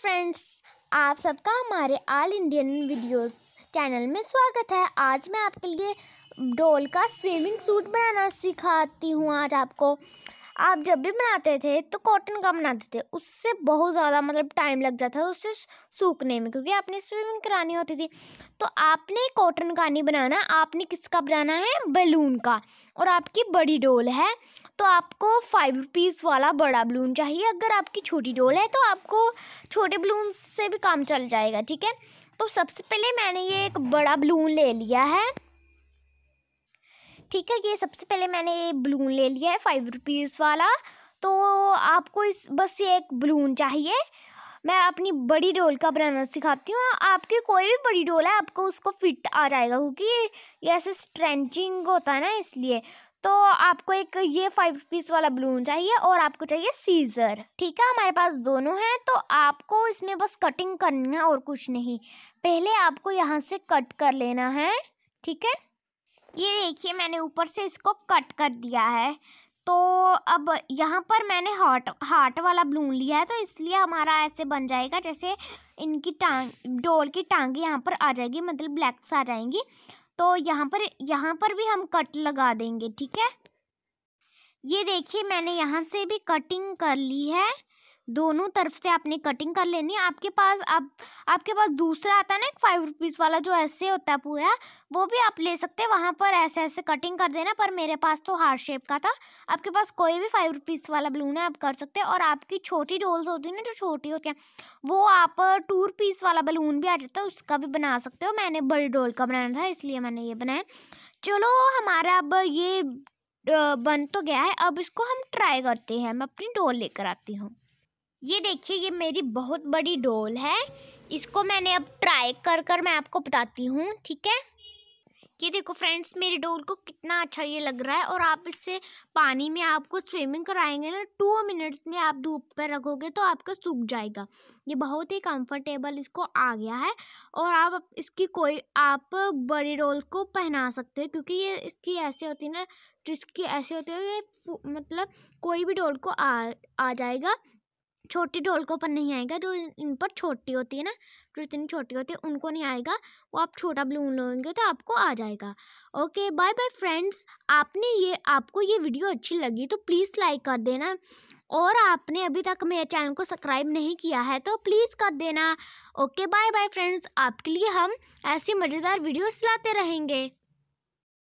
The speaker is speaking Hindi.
फ्रेंड्स आप सबका हमारे ऑल इंडियन वीडियोस चैनल में स्वागत है आज मैं आपके लिए डोल का स्विमिंग सूट बनाना सिखाती हूँ आज आपको आप जब भी बनाते थे तो कॉटन का बनाते थे उससे बहुत ज़्यादा मतलब टाइम लग जाता था उससे सूखने में क्योंकि आपने स्विमिंग करानी होती थी तो आपने कॉटन का नहीं बनाना आपने किसका बनाना है बलून का और आपकी बड़ी डोल है तो आपको फाइव पीस वाला बड़ा बलून चाहिए अगर आपकी छोटी डोल है तो आपको छोटे बलून से भी काम चल जाएगा ठीक है तो सबसे पहले मैंने ये एक बड़ा बलून ले लिया है ठीक है ये सबसे पहले मैंने ये बलून ले लिया है फाइव रुपीज़ वाला तो आपको इस बस ये एक बलून चाहिए मैं अपनी बड़ी डोल का बनाना सिखाती हूँ आपकी कोई भी बड़ी डोल है आपको उसको फिट आ जाएगा क्योंकि ये ऐसे स्ट्रेंचिंग होता है ना इसलिए तो आपको एक ये फाइव पीस वाला बलून चाहिए और आपको चाहिए सीज़र ठीक है हमारे पास दोनों हैं तो आपको इसमें बस कटिंग करनी है और कुछ नहीं पहले आपको यहाँ से कट कर लेना है ठीक है ये देखिए मैंने ऊपर से इसको कट कर दिया है तो अब यहाँ पर मैंने हार्ट हार्ट वाला ब्लून लिया है तो इसलिए हमारा ऐसे बन जाएगा जैसे इनकी टांग डोल की टांगे यहाँ पर आ जाएगी मतलब ब्लैक्स आ जाएंगी तो यहाँ पर यहाँ पर भी हम कट लगा देंगे ठीक है ये देखिए मैंने यहाँ से भी कटिंग कर ली है दोनों तरफ से आपने कटिंग कर लेनी है आपके पास आप आपके पास दूसरा आता है ना एक फाइव रुपीज़ वाला जो ऐसे होता है पूरा वो भी आप ले सकते हैं वहाँ पर ऐसे ऐसे कटिंग कर देना पर मेरे पास तो हार्ड शेप का था आपके पास कोई भी फाइव रुपीज़ वाला बलून है आप कर सकते हैं और आपकी छोटी डोल्स होती है ना जो छोटी होती हैं वो आप टू रुपीस वाला बलून भी आ जाता है उसका भी बना सकते हो मैंने बड़ी डोल का बनाना था इसलिए मैंने ये बनाया चलो हमारा अब ये बन तो गया है अब इसको हम ट्राई करते हैं मैं अपनी डोल लेकर आती हूँ ये देखिए ये मेरी बहुत बड़ी डोल है इसको मैंने अब ट्राई कर कर मैं आपको बताती हूँ ठीक है ये देखो फ्रेंड्स मेरी डोल को कितना अच्छा ये लग रहा है और आप इससे पानी में आपको स्विमिंग कराएंगे ना टू मिनट्स में आप धूप पर रखोगे तो आपका सूख जाएगा ये बहुत ही कंफर्टेबल इसको आ गया है और आप इसकी कोई आप बड़ी डोल को पहना सकते हो क्योंकि ये इसकी ऐसे होती है ना जिसकी ऐसे होती है ये मतलब कोई भी डोल को आ आ जाएगा छोटी ढोलकों पर नहीं आएगा जो इन पर छोटी होती है ना जो इतनी छोटी होती है उनको नहीं आएगा वो आप छोटा बलून लोगे तो आपको आ जाएगा ओके बाय बाय फ्रेंड्स आपने ये आपको ये वीडियो अच्छी लगी तो प्लीज़ लाइक कर देना और आपने अभी तक मेरे चैनल को सब्सक्राइब नहीं किया है तो प्लीज़ कर देना ओके बाय बाय फ्रेंड्स आपके लिए हम ऐसी मज़ेदार वीडियोस लाते रहेंगे